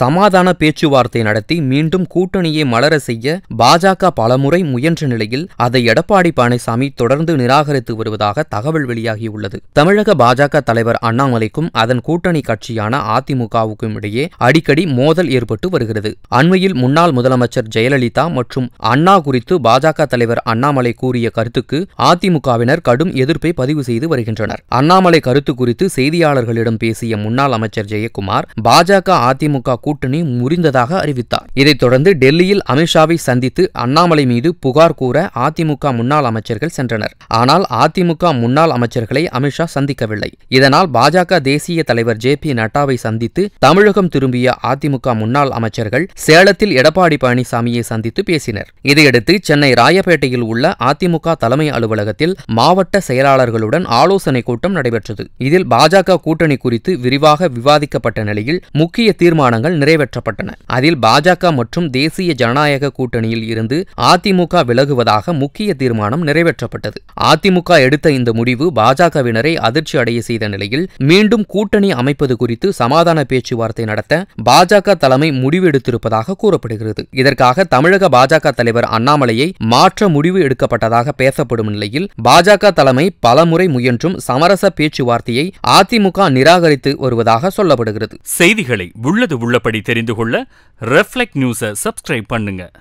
சமாதான பேச்சுவார்த்தை நடத்தி மீண்டும் கூட்டணியை மலர செய்ய பாஜக பலமுறை முயன்ற நிலையில் அதை எடப்பாடி பழனிசாமி தொடர்ந்து நிராகரித்து வருவதாக தகவல் வெளியாகியுள்ளது தமிழக பாஜக தலைவர் அண்ணாமலைக்கும் அதன் கூட்டணி கட்சியான அதிமுகவுக்கும் இடையே அடிக்கடி மோதல் ஏற்பட்டு வருகிறது அண்மையில் முன்னாள் முதலமைச்சர் ஜெயலலிதா மற்றும் அண்ணா குறித்து பாஜக தலைவர் அண்ணாமலை கூறிய கருத்துக்கு அதிமுகவினர் கடும் எதிர்ப்பை பதிவு செய்து வருகின்றனர் அண்ணாமலை கருத்து குறித்து செய்தியாளர்களிடம் பேசிய முன்னாள் அமைச்சர் ஜெயக்குமார் பாஜக அதிமுக கூட்டணி முறிந்ததாக அறிவித்தார் இதைத் தொடர்ந்து டெல்லியில் அமித்ஷாவை சந்தித்து அண்ணாமலை மீது புகார் கூற அதிமுக முன்னாள் அமைச்சர்கள் சென்றனர் ஆனால் அதிமுக முன்னாள் அமைச்சர்களை அமித்ஷா சந்திக்கவில்லை இதனால் பாஜக தேசிய தலைவர் ஜே பி நட்டாவை சந்தித்து தமிழகம் திரும்பிய அதிமுக முன்னாள் அமைச்சர்கள் சேலத்தில் எடப்பாடி பழனிசாமியை சந்தித்து பேசினர் இதையடுத்து சென்னை ராயப்பேட்டையில் உள்ள அதிமுக தலைமை அலுவலகத்தில் மாவட்ட செயலாளர்களுடன் ஆலோசனை கூட்டம் நடைபெற்றது இதில் பாஜக கூட்டணி குறித்து விரிவாக விவாதிக்கப்பட்ட நிலையில் முக்கிய தீர்மானங்கள் திட்டங்கள் நிறைவேற்றப்பட்டன அதில் பாஜக மற்றும் தேசிய ஜனநாயக கூட்டணியில் இருந்து அதிமுக விலகுவதாக முக்கிய தீர்மானம் நிறைவேற்றப்பட்டது அதிமுக எடுத்த இந்த முடிவு பாஜகவினரை அதிர்ச்சி அடைய செய்த நிலையில் மீண்டும் கூட்டணி அமைப்பது குறித்து சமாதான பேச்சுவார்த்தை நடத்த பாஜக தலைமை முடிவெடுத்திருப்பதாக கூறப்படுகிறது இதற்காக தமிழக பாஜக தலைவர் அண்ணாமலையை மாற்ற முடிவு எடுக்கப்பட்டதாக பேசப்படும் நிலையில் பாஜக தலைமை பலமுறை முயன்றும் சமரச பேச்சுவார்த்தையை அதிமுக நிராகரித்து வருவதாக சொல்லப்படுகிறது செய்திகளை உள்ளது உள்ள மேலபடி தெரிந்து கொள்ள ரெஃப்ளெக்ட் நியூஸை சப்ஸ்கிரைப் பண்ணுங்க